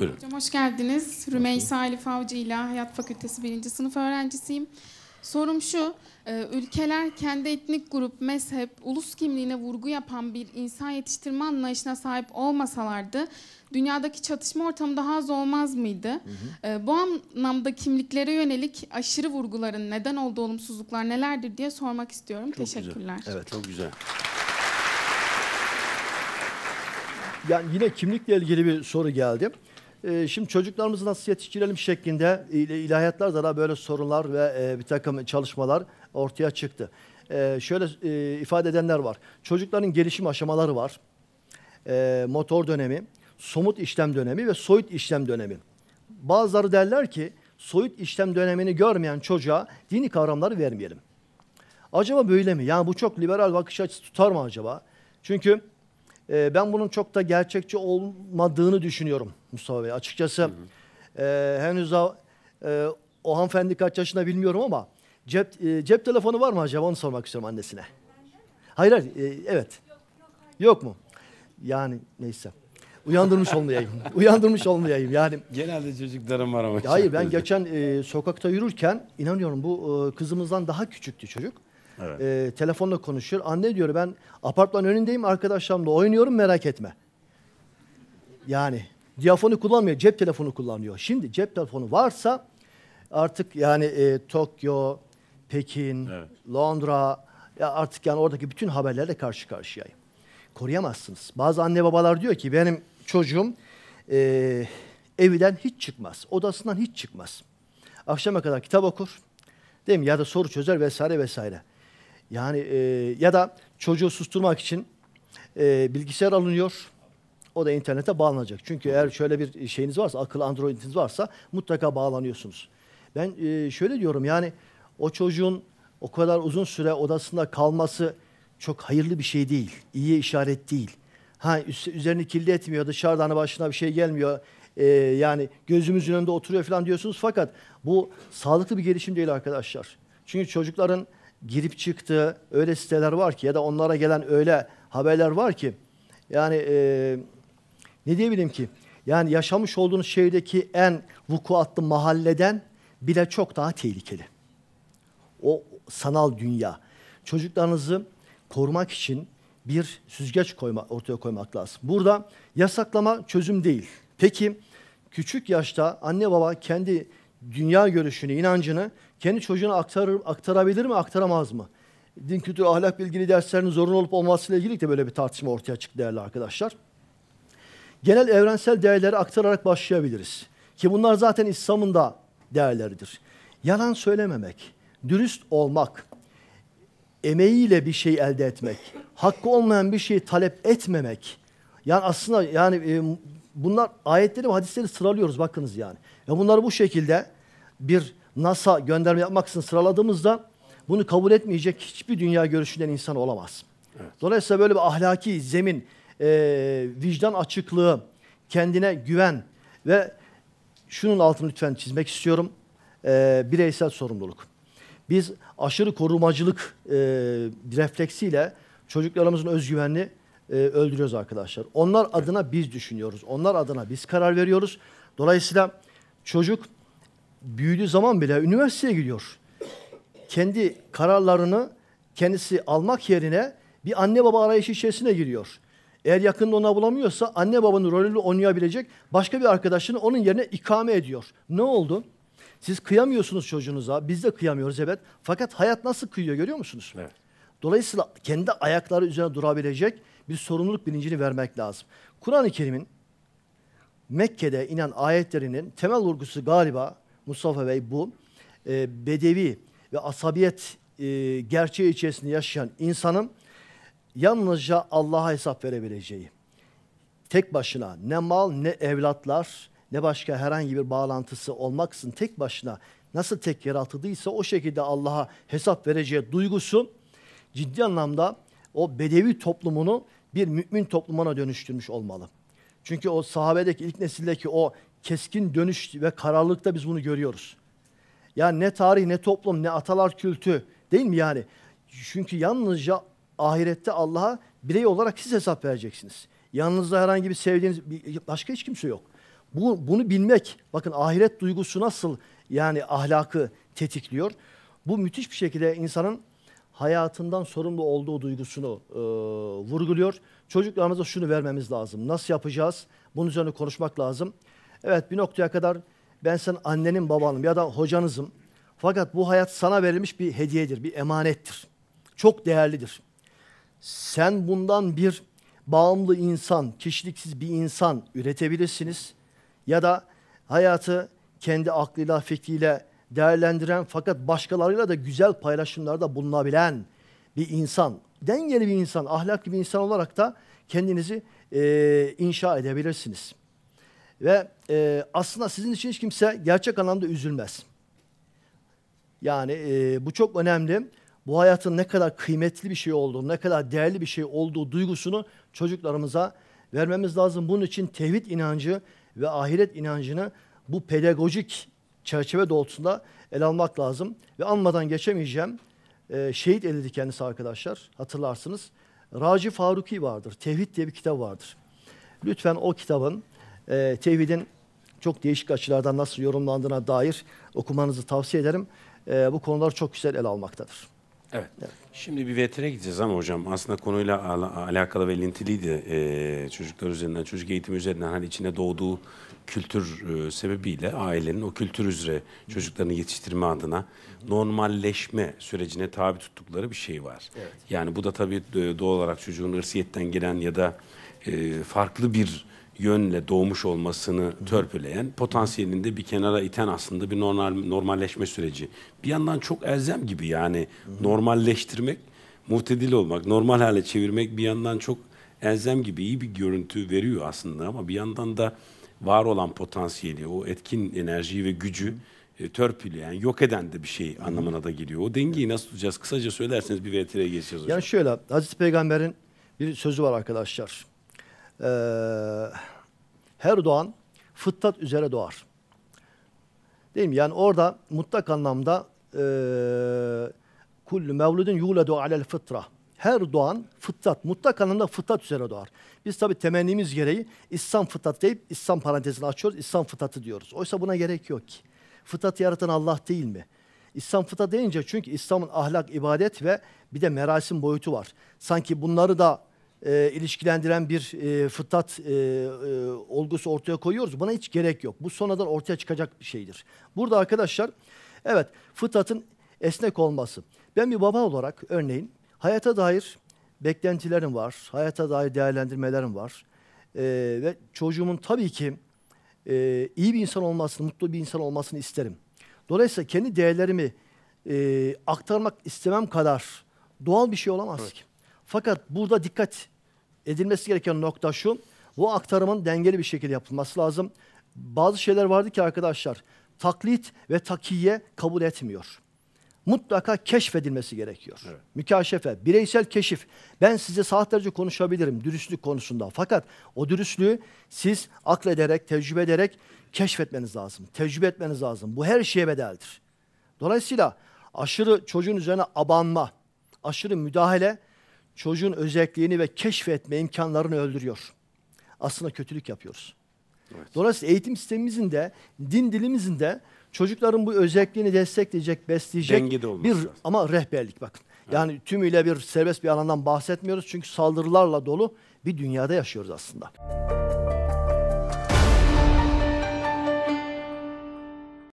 Buyurun. Hocam hoş geldiniz. Rümeysa Alif Avcı ile Hayat Fakültesi 1. sınıf öğrencisiyim. Sorum şu, e, ülkeler kendi etnik grup, mezhep, ulus kimliğine vurgu yapan bir insan yetiştirme anlayışına sahip olmasalardı, dünyadaki çatışma ortamı daha az olmaz mıydı? Hı hı. E, bu anlamda kimliklere yönelik aşırı vurguların neden olduğu olumsuzluklar nelerdir diye sormak istiyorum. Çok Teşekkürler. Güzel. Evet, çok güzel. Yani yine kimlikle ilgili bir soru geldi. Ee, şimdi çocuklarımızı nasıl yetiştirelim şeklinde il, ilahiyatlarda da böyle sorunlar ve e, bir takım çalışmalar ortaya çıktı. Ee, şöyle e, ifade edenler var. Çocukların gelişim aşamaları var. Ee, motor dönemi, somut işlem dönemi ve soyut işlem dönemi. Bazıları derler ki soyut işlem dönemini görmeyen çocuğa dini kavramları vermeyelim. Acaba böyle mi? Yani bu çok liberal bakış açısı tutar mı acaba? Çünkü e, ben bunun çok da gerçekçi olmadığını düşünüyorum Mustafa Bey. Açıkçası E, henüz daha e, o hanımefendi kaç yaşında bilmiyorum ama cep, e, cep telefonu var mı acaba onu sormak istiyorum annesine. Hayır hayır e, evet. Yok, yok mu? Yani neyse. Uyandırmış olmayayım. Uyandırmış olmayayım yani. Genelde çocuklarım var ama. Hayır ben geçen e, sokakta yürürken inanıyorum bu e, kızımızdan daha küçüktü çocuk. Evet. E, telefonla konuşuyor. Anne diyor ben apartman önündeyim arkadaşlarımla oynuyorum merak etme. Yani diyafonu kullanmıyor cep telefonu kullanıyor. Şimdi cep telefonu varsa artık yani e, Tokyo, Pekin, evet. Londra ya artık yani oradaki bütün haberlerle karşı karşıyayım. Koruyamazsınız. Bazı anne babalar diyor ki benim çocuğum e, evinden hiç çıkmaz. Odasından hiç çıkmaz. Akşama kadar kitap okur. Değil mi? Ya da soru çözer vesaire vesaire. Yani e, ya da çocuğu susturmak için e, bilgisayar alınıyor. O da internete bağlanacak. Çünkü eğer şöyle bir şeyiniz varsa, akıllı Android'iniz varsa mutlaka bağlanıyorsunuz. Ben e, şöyle diyorum yani o çocuğun o kadar uzun süre odasında kalması çok hayırlı bir şey değil. İyi işaret değil. Ha üzerini kirli etmiyor, dışarıdan hani başına bir şey gelmiyor. Ee, yani gözümüzün önünde oturuyor falan diyorsunuz fakat bu sağlıklı bir gelişim değil arkadaşlar. Çünkü çocukların girip çıktığı öyle siteler var ki ya da onlara gelen öyle haberler var ki yani e, ne diyebilirim ki yani yaşamış olduğunuz şehirdeki en vukuatlı mahalleden bile çok daha tehlikeli. O sanal dünya. Çocuklarınızı korumak için bir süzgeç koyma, ortaya koymak lazım. Burada yasaklama çözüm değil. Peki küçük yaşta anne baba kendi dünya görüşünü, inancını kendi çocuğuna aktar, aktarabilir mi, aktaramaz mı? Din, kültür, ahlak bilgili derslerinin zorunlu olup olmasıyla ilgili de böyle bir tartışma ortaya çıktı değerli arkadaşlar. Genel evrensel değerleri aktararak başlayabiliriz. Ki bunlar zaten İslam'ın da değerleridir. Yalan söylememek, dürüst olmak, emeğiyle bir şey elde etmek, hakkı olmayan bir şeyi talep etmemek. Yani aslında yani e, bunlar ayetleri ve hadisleri sıralıyoruz bakınız yani. Ve bunları bu şekilde bir NASA gönderme yapmak için sıraladığımızda bunu kabul etmeyecek hiçbir dünya görüşünden insan olamaz. Evet. Dolayısıyla böyle bir ahlaki zemin, e, vicdan açıklığı, kendine güven ve şunun altını lütfen çizmek istiyorum. E, bireysel sorumluluk. Biz aşırı korumacılık e, refleksiyle çocuklarımızın özgüvenini e, öldürüyoruz arkadaşlar. Onlar adına biz düşünüyoruz. Onlar adına biz karar veriyoruz. Dolayısıyla çocuk büyüdüğü zaman bile üniversiteye gidiyor. Kendi kararlarını kendisi almak yerine bir anne baba arayışı içerisine giriyor. Eğer yakında ona bulamıyorsa anne babanın rolünü oynayabilecek başka bir arkadaşını onun yerine ikame ediyor. Ne oldu? Siz kıyamıyorsunuz çocuğunuza. Biz de kıyamıyoruz evet. Fakat hayat nasıl kıyıyor görüyor musunuz? Evet. Dolayısıyla kendi ayakları üzerine durabilecek bir sorumluluk bilincini vermek lazım. Kur'an-ı Kerim'in Mekke'de inen ayetlerinin temel vurgusu galiba Mustafa Bey bu. E, bedevi ve asabiyet e, gerçeği içerisinde yaşayan insanın yalnızca Allah'a hesap verebileceği. Tek başına ne mal ne evlatlar ne başka herhangi bir bağlantısı olmaksızın tek başına nasıl tek yaratıldıysa o şekilde Allah'a hesap vereceği duygusu ciddi anlamda o bedevi toplumunu bir mümin toplumuna dönüştürmüş olmalı. Çünkü o sahabedeki ilk nesildeki o keskin dönüş ve kararlılıkta biz bunu görüyoruz. Yani ne tarih ne toplum ne atalar kültü değil mi yani? Çünkü yalnızca ahirette Allah'a birey olarak siz hesap vereceksiniz. Yalnızca herhangi bir sevdiğiniz başka hiç kimse yok. Bu, bunu bilmek bakın ahiret duygusu nasıl yani ahlakı tetikliyor. Bu müthiş bir şekilde insanın hayatından sorumlu olduğu duygusunu e, vurguluyor. Çocuklarımıza şunu vermemiz lazım. Nasıl yapacağız? Bunun üzerine konuşmak lazım. Evet bir noktaya kadar ben sen annenin babanım ya da hocanızım. Fakat bu hayat sana verilmiş bir hediyedir, bir emanettir. Çok değerlidir. Sen bundan bir bağımlı insan, kişiliksiz bir insan üretebilirsiniz. Ya da hayatı kendi aklıyla, fikriyle değerlendiren fakat başkalarıyla da güzel paylaşımlarda bulunabilen bir insan, dengeli bir insan, ahlaklı bir insan olarak da kendinizi e, inşa edebilirsiniz. Ve e, aslında sizin için hiç kimse gerçek anlamda üzülmez. Yani e, bu çok önemli. Bu hayatın ne kadar kıymetli bir şey olduğu, ne kadar değerli bir şey olduğu duygusunu çocuklarımıza vermemiz lazım. Bunun için tevhid inancı ve ahiret inancını bu pedagojik çerçeve doğrultusunda ele almak lazım. Ve anmadan geçemeyeceğim. E, şehit edildi kendisi arkadaşlar. Hatırlarsınız. Raci Faruki vardır. Tevhid diye bir kitap vardır. Lütfen o kitabın e, tevhidin çok değişik açılardan nasıl yorumlandığına dair okumanızı tavsiye ederim. E, bu konular çok güzel ele almaktadır. Evet. Şimdi bir veterinere gideceğiz ama hocam aslında konuyla al alakalı ve lintiliydi ee, çocuklar üzerinden, çocuk eğitimi üzerinden hani içine doğduğu kültür e, sebebiyle ailenin o kültür üzere çocuklarını yetiştirme adına normalleşme sürecine tabi tuttukları bir şey var. Evet. Yani bu da tabii e, doğal olarak çocuğun ırsiyetten gelen ya da e, farklı bir yönle doğmuş olmasını törpüleyen, de bir kenara iten aslında bir normal normalleşme süreci. Bir yandan çok elzem gibi yani normalleştirmek, muhtedil olmak, normal hale çevirmek bir yandan çok elzem gibi iyi bir görüntü veriyor aslında ama bir yandan da var olan potansiyeli, o etkin enerjiyi ve gücü e, törpüleyen, yok eden de bir şey anlamına da geliyor. O dengeyi nasıl tutacağız? Kısaca söylerseniz bir VTR'ye geçeceğiz hocam. Yani şöyle, Hazreti Peygamber'in bir sözü var arkadaşlar. Ee, her doğan fıttat üzere doğar. Değil mi? Yani orada mutlak anlamda e, kullu mevludun yuledu alel fıtra. Her doğan fıtrat, mutlak anlamda fıtrat üzere doğar. Biz tabi temennimiz gereği İslam fıtrat deyip İslam parantezini açıyoruz, İslam fıtratı diyoruz. Oysa buna gerek yok ki. Fıtratı yaratan Allah değil mi? İslam fıtrat deyince çünkü İslam'ın ahlak, ibadet ve bir de merasim boyutu var. Sanki bunları da e, ilişkilendiren bir e, fıtrat e, e, olgusu ortaya koyuyoruz. Buna hiç gerek yok. Bu sonradan ortaya çıkacak bir şeydir. Burada arkadaşlar evet fıtratın esnek olması. Ben bir baba olarak örneğin hayata dair beklentilerim var. Hayata dair değerlendirmelerim var. E, ve çocuğumun tabii ki e, iyi bir insan olmasını, mutlu bir insan olmasını isterim. Dolayısıyla kendi değerlerimi e, aktarmak istemem kadar doğal bir şey olamaz evet. ki. Fakat burada dikkat edilmesi gereken nokta şu. Bu aktarımın dengeli bir şekilde yapılması lazım. Bazı şeyler vardı ki arkadaşlar taklit ve takiye kabul etmiyor. Mutlaka keşfedilmesi gerekiyor. Evet. Mükaşefe, bireysel keşif. Ben size saatlerce konuşabilirim dürüstlük konusunda. Fakat o dürüstlüğü siz aklederek, tecrübe ederek keşfetmeniz lazım. Tecrübe etmeniz lazım. Bu her şeye bedeldir. Dolayısıyla aşırı çocuğun üzerine abanma, aşırı müdahale çocuğun özelliğini ve keşfetme imkanlarını öldürüyor. Aslında kötülük yapıyoruz. Evet. Dolayısıyla eğitim sistemimizin de, din dilimizin de çocukların bu özelliğini destekleyecek, besleyecek Dengede bir lazım. ama rehberlik bakın. Evet. Yani tümüyle bir serbest bir alandan bahsetmiyoruz çünkü saldırılarla dolu bir dünyada yaşıyoruz aslında. Müzik